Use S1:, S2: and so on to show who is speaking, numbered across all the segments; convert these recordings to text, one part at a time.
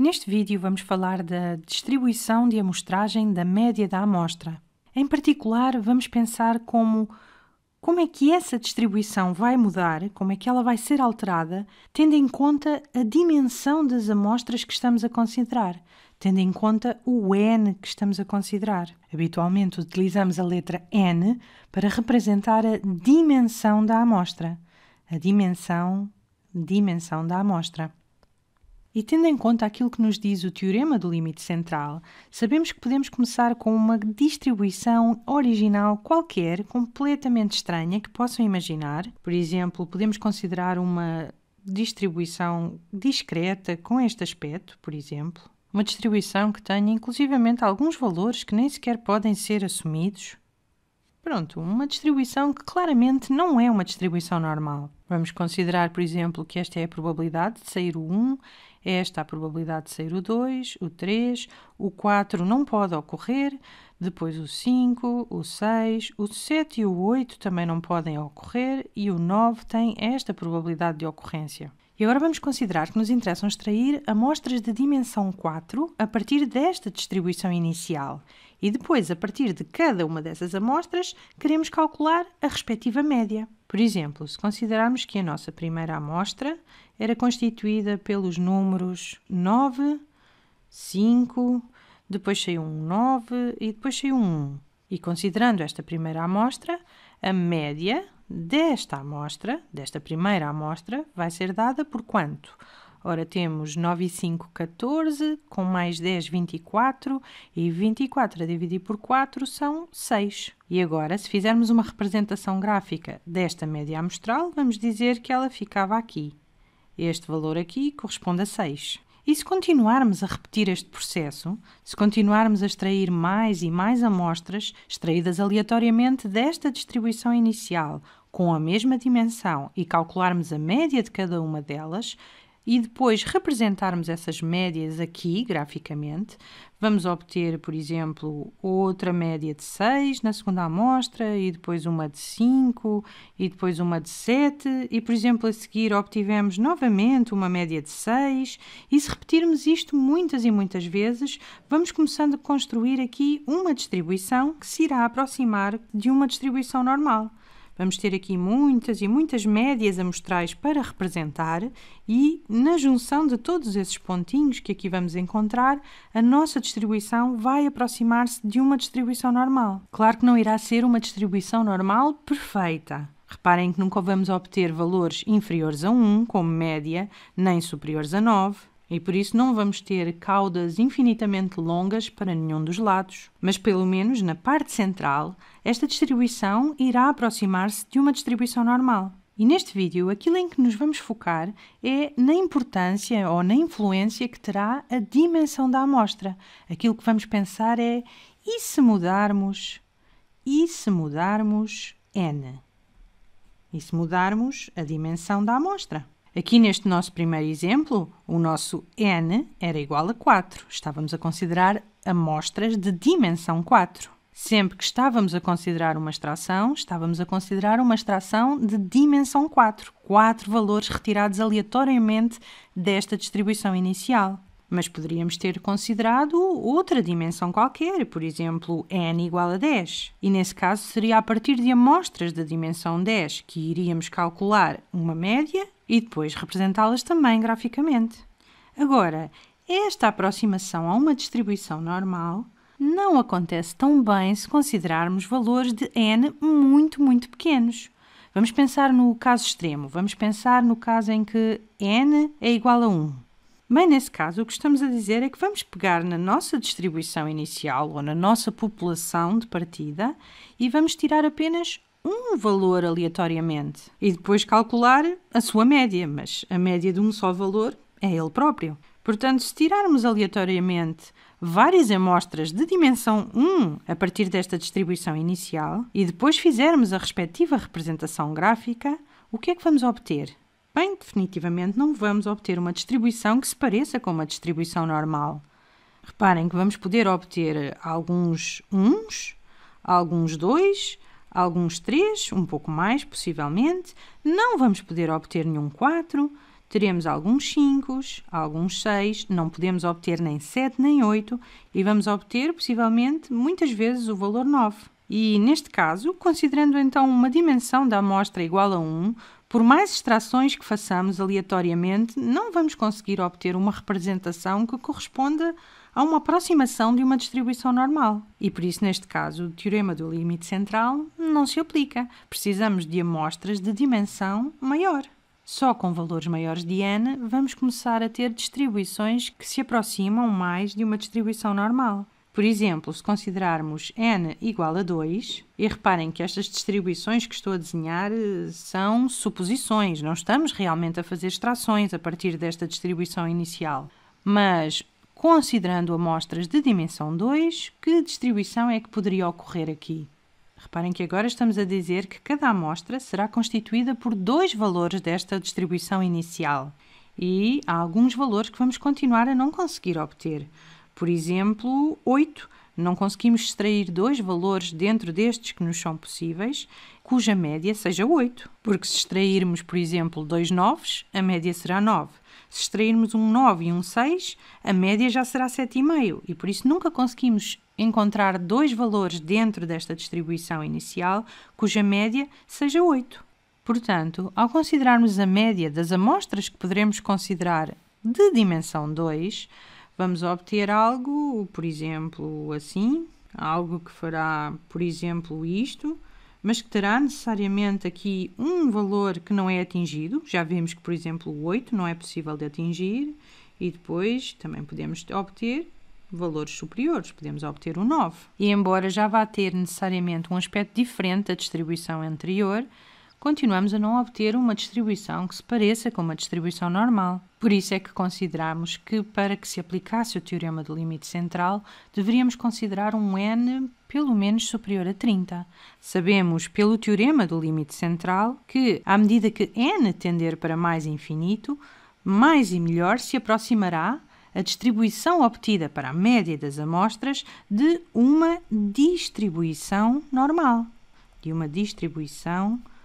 S1: Neste vídeo vamos falar da distribuição de amostragem da média da amostra. Em particular, vamos pensar como como é que essa distribuição vai mudar, como é que ela vai ser alterada, tendo em conta a dimensão das amostras que estamos a considerar, tendo em conta o N que estamos a considerar. Habitualmente utilizamos a letra N para representar a dimensão da amostra. A dimensão, dimensão da amostra. E tendo em conta aquilo que nos diz o teorema do limite central, sabemos que podemos começar com uma distribuição original qualquer, completamente estranha, que possam imaginar. Por exemplo, podemos considerar uma distribuição discreta com este aspecto, por exemplo. Uma distribuição que tenha inclusivamente alguns valores que nem sequer podem ser assumidos. Pronto, uma distribuição que claramente não é uma distribuição normal. Vamos considerar, por exemplo, que esta é a probabilidade de sair o 1 é esta a probabilidade de sair o 2, o 3, o 4 não pode ocorrer, depois o 5, o 6, o 7 e o 8 também não podem ocorrer e o 9 tem esta probabilidade de ocorrência. E agora vamos considerar que nos interessam extrair amostras de dimensão 4 a partir desta distribuição inicial. E depois, a partir de cada uma dessas amostras, queremos calcular a respectiva média. Por exemplo, se considerarmos que a nossa primeira amostra era constituída pelos números 9, 5, depois saiu um 9 e depois saiu um 1. E considerando esta primeira amostra, a média desta amostra, desta primeira amostra, vai ser dada por quanto? Ora, temos 9 e 5, 14, com mais 10, 24, e 24 a dividir por 4 são 6. E agora, se fizermos uma representação gráfica desta média amostral, vamos dizer que ela ficava aqui. Este valor aqui corresponde a 6. E se continuarmos a repetir este processo, se continuarmos a extrair mais e mais amostras extraídas aleatoriamente desta distribuição inicial com a mesma dimensão e calcularmos a média de cada uma delas, e depois representarmos essas médias aqui graficamente, vamos obter, por exemplo, outra média de 6 na segunda amostra e depois uma de 5 e depois uma de 7 e, por exemplo, a seguir obtivemos novamente uma média de 6 e se repetirmos isto muitas e muitas vezes, vamos começando a construir aqui uma distribuição que se irá aproximar de uma distribuição normal. Vamos ter aqui muitas e muitas médias amostrais para representar e, na junção de todos esses pontinhos que aqui vamos encontrar, a nossa distribuição vai aproximar-se de uma distribuição normal. Claro que não irá ser uma distribuição normal perfeita. Reparem que nunca vamos obter valores inferiores a 1 como média, nem superiores a 9, e por isso não vamos ter caudas infinitamente longas para nenhum dos lados. Mas, pelo menos na parte central, esta distribuição irá aproximar-se de uma distribuição normal. E neste vídeo, aquilo em que nos vamos focar é na importância ou na influência que terá a dimensão da amostra. Aquilo que vamos pensar é: e se mudarmos? E se mudarmos n? E se mudarmos a dimensão da amostra? Aqui neste nosso primeiro exemplo, o nosso n era igual a 4. Estávamos a considerar amostras de dimensão 4. Sempre que estávamos a considerar uma extração, estávamos a considerar uma extração de dimensão 4, quatro valores retirados aleatoriamente desta distribuição inicial. Mas poderíamos ter considerado outra dimensão qualquer, por exemplo, n igual a 10. E nesse caso seria a partir de amostras da dimensão 10 que iríamos calcular uma média e depois representá-las também graficamente. Agora, esta aproximação a uma distribuição normal não acontece tão bem se considerarmos valores de n muito, muito pequenos. Vamos pensar no caso extremo, vamos pensar no caso em que n é igual a 1. Bem, nesse caso, o que estamos a dizer é que vamos pegar na nossa distribuição inicial ou na nossa população de partida e vamos tirar apenas um valor aleatoriamente e depois calcular a sua média, mas a média de um só valor é ele próprio. Portanto, se tirarmos aleatoriamente várias amostras de dimensão 1 a partir desta distribuição inicial e depois fizermos a respectiva representação gráfica, o que é que vamos obter? Bem, definitivamente não vamos obter uma distribuição que se pareça com uma distribuição normal. Reparem que vamos poder obter alguns uns, alguns dois, alguns 3, um pouco mais, possivelmente, não vamos poder obter nenhum 4, teremos alguns 5, alguns 6, não podemos obter nem 7 nem 8 e vamos obter, possivelmente, muitas vezes o valor 9. E, neste caso, considerando então uma dimensão da amostra igual a 1, por mais extrações que façamos aleatoriamente, não vamos conseguir obter uma representação que corresponda a uma aproximação de uma distribuição normal. E por isso, neste caso, o teorema do limite central não se aplica. Precisamos de amostras de dimensão maior. Só com valores maiores de n vamos começar a ter distribuições que se aproximam mais de uma distribuição normal. Por exemplo, se considerarmos n igual a 2, e reparem que estas distribuições que estou a desenhar eh, são suposições, não estamos realmente a fazer extrações a partir desta distribuição inicial. Mas considerando amostras de dimensão 2, que distribuição é que poderia ocorrer aqui? Reparem que agora estamos a dizer que cada amostra será constituída por dois valores desta distribuição inicial e há alguns valores que vamos continuar a não conseguir obter. Por exemplo, 8 não conseguimos extrair dois valores dentro destes que nos são possíveis, cuja média seja 8. Porque se extrairmos, por exemplo, dois 9, a média será 9. Se extrairmos um 9 e um 6, a média já será 7,5. E por isso nunca conseguimos encontrar dois valores dentro desta distribuição inicial cuja média seja 8. Portanto, ao considerarmos a média das amostras que poderemos considerar de dimensão 2, Vamos obter algo, por exemplo, assim, algo que fará, por exemplo, isto, mas que terá necessariamente aqui um valor que não é atingido. Já vimos que, por exemplo, o 8 não é possível de atingir e depois também podemos obter valores superiores, podemos obter o 9. E embora já vá ter necessariamente um aspecto diferente da distribuição anterior, continuamos a não obter uma distribuição que se pareça com uma distribuição normal. Por isso é que consideramos que, para que se aplicasse o teorema do limite central, deveríamos considerar um n pelo menos superior a 30. Sabemos, pelo teorema do limite central, que, à medida que n tender para mais infinito, mais e melhor se aproximará a distribuição obtida para a média das amostras de uma distribuição normal. De uma distribuição normal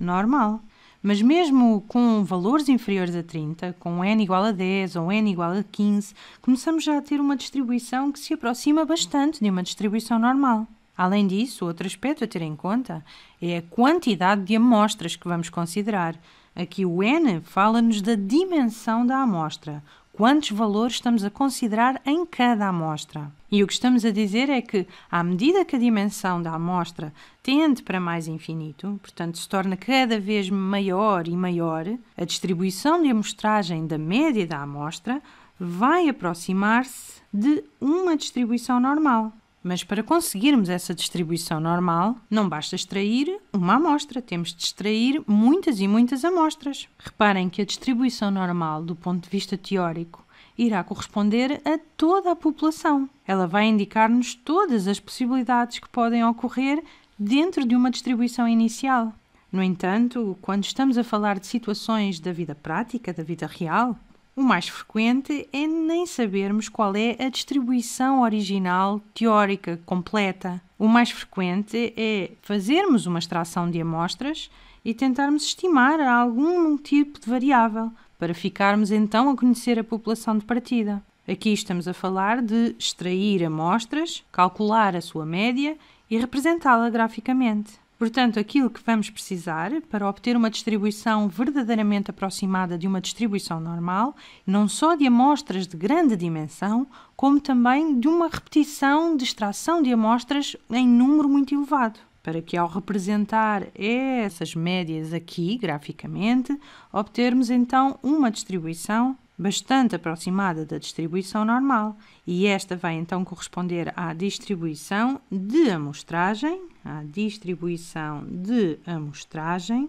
S1: normal. Mas mesmo com valores inferiores a 30, com n igual a 10 ou n igual a 15, começamos já a ter uma distribuição que se aproxima bastante de uma distribuição normal. Além disso, outro aspecto a ter em conta é a quantidade de amostras que vamos considerar. Aqui o n fala-nos da dimensão da amostra, quantos valores estamos a considerar em cada amostra. E o que estamos a dizer é que, à medida que a dimensão da amostra tende para mais infinito, portanto se torna cada vez maior e maior, a distribuição de amostragem da média da amostra vai aproximar-se de uma distribuição normal. Mas para conseguirmos essa distribuição normal, não basta extrair uma amostra, temos de extrair muitas e muitas amostras. Reparem que a distribuição normal, do ponto de vista teórico, irá corresponder a toda a população. Ela vai indicar-nos todas as possibilidades que podem ocorrer dentro de uma distribuição inicial. No entanto, quando estamos a falar de situações da vida prática, da vida real, o mais frequente é nem sabermos qual é a distribuição original teórica completa. O mais frequente é fazermos uma extração de amostras e tentarmos estimar algum tipo de variável, para ficarmos então a conhecer a população de partida. Aqui estamos a falar de extrair amostras, calcular a sua média e representá-la graficamente. Portanto, aquilo que vamos precisar para obter uma distribuição verdadeiramente aproximada de uma distribuição normal, não só de amostras de grande dimensão, como também de uma repetição de extração de amostras em número muito elevado, para que ao representar essas médias aqui graficamente, obtermos então uma distribuição bastante aproximada da distribuição normal, e esta vai então corresponder à distribuição de amostragem, à distribuição de amostragem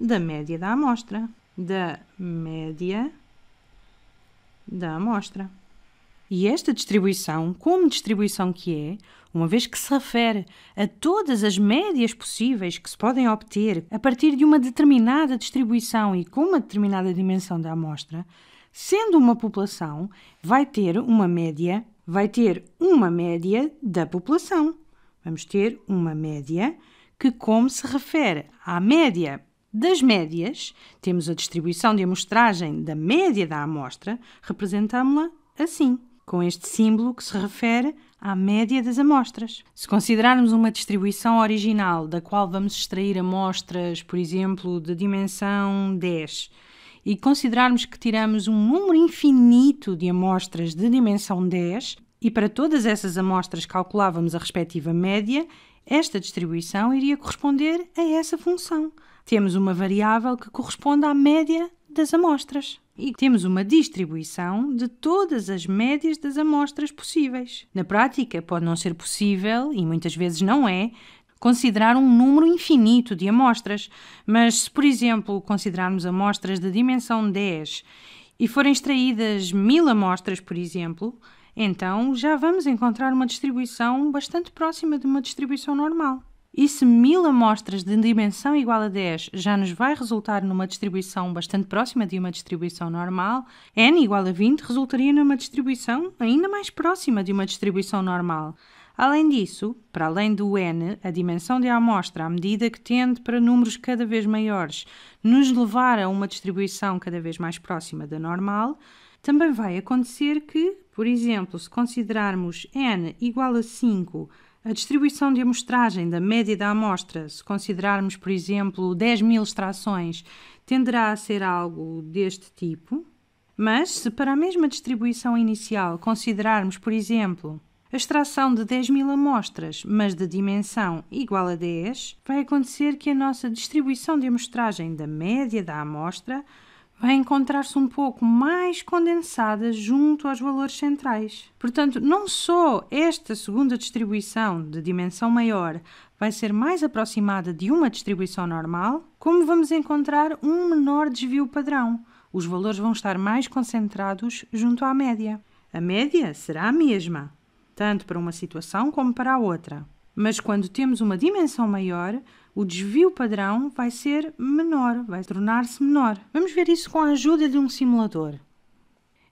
S1: da média da amostra, da média da amostra. E esta distribuição, como distribuição que é, uma vez que se refere a todas as médias possíveis que se podem obter a partir de uma determinada distribuição e com uma determinada dimensão da amostra, sendo uma população, vai ter uma média, vai ter uma média da população. Vamos ter uma média que, como se refere à média das médias, temos a distribuição de amostragem da média da amostra, representámo-la assim, com este símbolo que se refere à média das amostras. Se considerarmos uma distribuição original, da qual vamos extrair amostras, por exemplo, de dimensão 10, e considerarmos que tiramos um número infinito de amostras de dimensão 10 e para todas essas amostras calculávamos a respectiva média, esta distribuição iria corresponder a essa função. Temos uma variável que corresponde à média das amostras e temos uma distribuição de todas as médias das amostras possíveis. Na prática, pode não ser possível, e muitas vezes não é, considerar um número infinito de amostras, mas se, por exemplo, considerarmos amostras da dimensão 10 e forem extraídas mil amostras, por exemplo, então já vamos encontrar uma distribuição bastante próxima de uma distribuição normal. E se mil amostras de dimensão igual a 10 já nos vai resultar numa distribuição bastante próxima de uma distribuição normal, n igual a 20 resultaria numa distribuição ainda mais próxima de uma distribuição normal. Além disso, para além do n, a dimensão da amostra, à medida que tende para números cada vez maiores, nos levar a uma distribuição cada vez mais próxima da normal, também vai acontecer que, por exemplo, se considerarmos n igual a 5 a distribuição de amostragem da média da amostra, se considerarmos, por exemplo, 10 mil extrações, tenderá a ser algo deste tipo. Mas, se para a mesma distribuição inicial considerarmos, por exemplo, a extração de 10 mil amostras, mas de dimensão igual a 10, vai acontecer que a nossa distribuição de amostragem da média da amostra vai encontrar-se um pouco mais condensada junto aos valores centrais. Portanto, não só esta segunda distribuição de dimensão maior vai ser mais aproximada de uma distribuição normal, como vamos encontrar um menor desvio padrão. Os valores vão estar mais concentrados junto à média. A média será a mesma, tanto para uma situação como para a outra. Mas quando temos uma dimensão maior, o desvio padrão vai ser menor, vai tornar-se menor. Vamos ver isso com a ajuda de um simulador.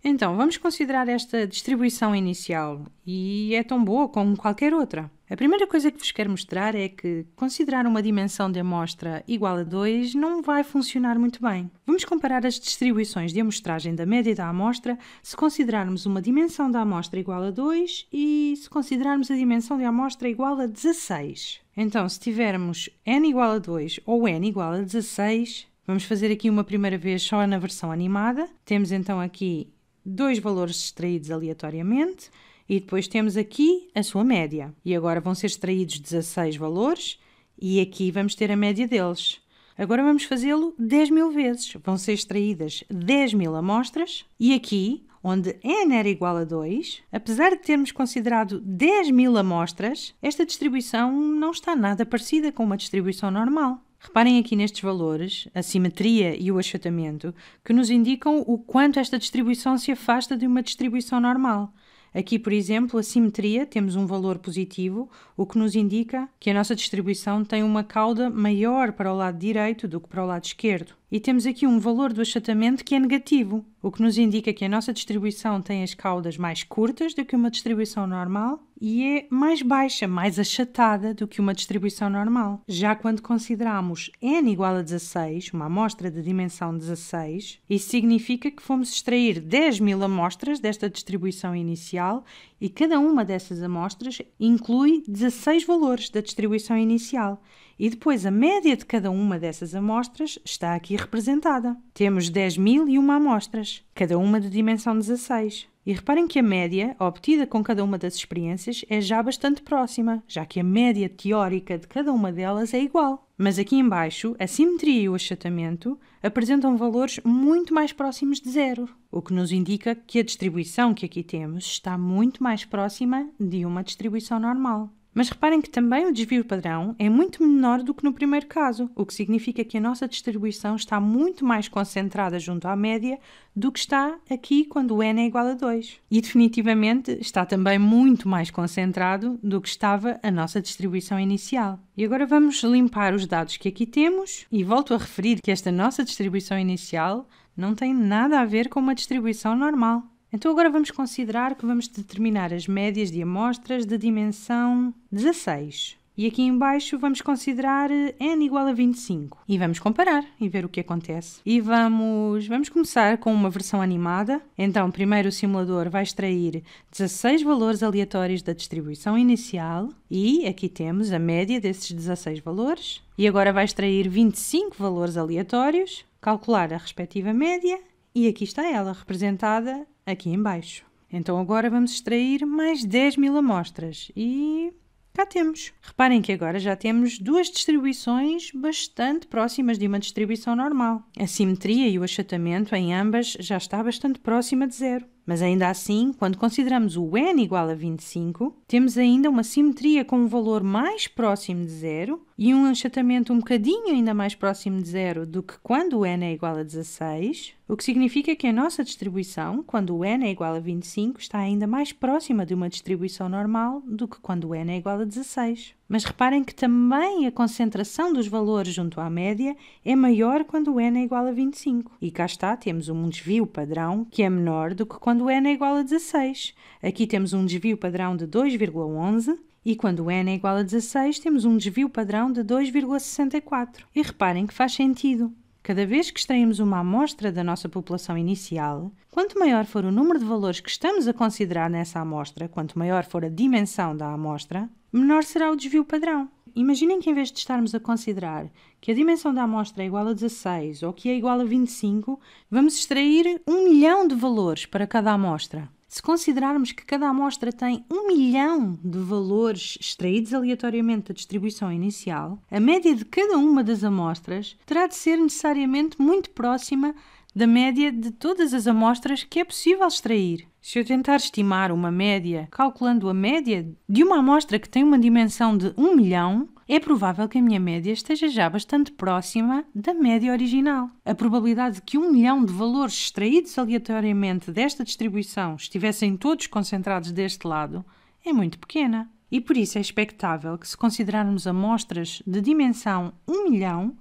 S1: Então, vamos considerar esta distribuição inicial e é tão boa como qualquer outra. A primeira coisa que vos quero mostrar é que considerar uma dimensão de amostra igual a 2 não vai funcionar muito bem. Vamos comparar as distribuições de amostragem da média da amostra se considerarmos uma dimensão da amostra igual a 2 e se considerarmos a dimensão da amostra igual a 16. Então, se tivermos n igual a 2 ou n igual a 16, vamos fazer aqui uma primeira vez só na versão animada. Temos então aqui dois valores extraídos aleatoriamente. E depois temos aqui a sua média. E agora vão ser extraídos 16 valores e aqui vamos ter a média deles. Agora vamos fazê-lo 10 mil vezes. Vão ser extraídas 10 mil amostras e aqui, onde n era igual a 2, apesar de termos considerado 10 mil amostras, esta distribuição não está nada parecida com uma distribuição normal. Reparem aqui nestes valores, a simetria e o achatamento, que nos indicam o quanto esta distribuição se afasta de uma distribuição normal. Aqui, por exemplo, a simetria temos um valor positivo, o que nos indica que a nossa distribuição tem uma cauda maior para o lado direito do que para o lado esquerdo e temos aqui um valor do achatamento que é negativo, o que nos indica que a nossa distribuição tem as caudas mais curtas do que uma distribuição normal e é mais baixa, mais achatada do que uma distribuição normal. Já quando consideramos n igual a 16, uma amostra de dimensão 16, isso significa que fomos extrair 10 mil amostras desta distribuição inicial e cada uma dessas amostras inclui 16 valores da distribuição inicial. E depois a média de cada uma dessas amostras está aqui representada. Temos 10.001 amostras, cada uma de dimensão 16. E reparem que a média obtida com cada uma das experiências é já bastante próxima, já que a média teórica de cada uma delas é igual. Mas aqui embaixo, a simetria e o achatamento apresentam valores muito mais próximos de zero, o que nos indica que a distribuição que aqui temos está muito mais próxima de uma distribuição normal. Mas reparem que também o desvio padrão é muito menor do que no primeiro caso, o que significa que a nossa distribuição está muito mais concentrada junto à média do que está aqui quando o n é igual a 2. E definitivamente está também muito mais concentrado do que estava a nossa distribuição inicial. E agora vamos limpar os dados que aqui temos e volto a referir que esta nossa distribuição inicial não tem nada a ver com uma distribuição normal. Então agora vamos considerar que vamos determinar as médias de amostras de dimensão 16. E aqui embaixo vamos considerar eh, n igual a 25 e vamos comparar e ver o que acontece. E vamos, vamos começar com uma versão animada. Então, primeiro o simulador vai extrair 16 valores aleatórios da distribuição inicial e aqui temos a média desses 16 valores. E agora vai extrair 25 valores aleatórios, calcular a respectiva média e aqui está ela representada aqui embaixo. Então agora vamos extrair mais 10 mil amostras e cá temos. Reparem que agora já temos duas distribuições bastante próximas de uma distribuição normal. A simetria e o achatamento em ambas já está bastante próxima de zero. Mas ainda assim, quando consideramos o n igual a 25, temos ainda uma simetria com um valor mais próximo de zero e um achatamento um bocadinho ainda mais próximo de zero do que quando o n é igual a 16, o que significa que a nossa distribuição, quando o n é igual a 25, está ainda mais próxima de uma distribuição normal do que quando o n é igual a 16. Mas reparem que também a concentração dos valores junto à média é maior quando o n é igual a 25. E cá está, temos um desvio padrão que é menor do que quando o n é igual a 16. Aqui temos um desvio padrão de 2,11 e quando n é igual a 16, temos um desvio padrão de 2,64. E reparem que faz sentido. Cada vez que extraímos uma amostra da nossa população inicial, quanto maior for o número de valores que estamos a considerar nessa amostra, quanto maior for a dimensão da amostra, menor será o desvio padrão. Imaginem que em vez de estarmos a considerar que a dimensão da amostra é igual a 16 ou que é igual a 25, vamos extrair um milhão de valores para cada amostra. Se considerarmos que cada amostra tem um milhão de valores extraídos aleatoriamente da distribuição inicial, a média de cada uma das amostras terá de ser necessariamente muito próxima da média de todas as amostras que é possível extrair. Se eu tentar estimar uma média calculando a média de uma amostra que tem uma dimensão de um milhão, é provável que a minha média esteja já bastante próxima da média original. A probabilidade de que um milhão de valores extraídos aleatoriamente desta distribuição estivessem todos concentrados deste lado é muito pequena. E por isso é expectável que, se considerarmos amostras de dimensão 1 milhão,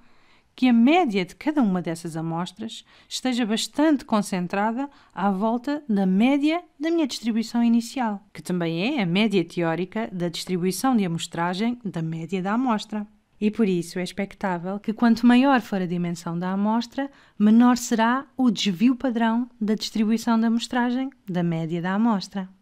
S1: que a média de cada uma dessas amostras esteja bastante concentrada à volta da média da minha distribuição inicial, que também é a média teórica da distribuição de amostragem da média da amostra. E por isso é expectável que quanto maior for a dimensão da amostra, menor será o desvio padrão da distribuição da amostragem da média da amostra.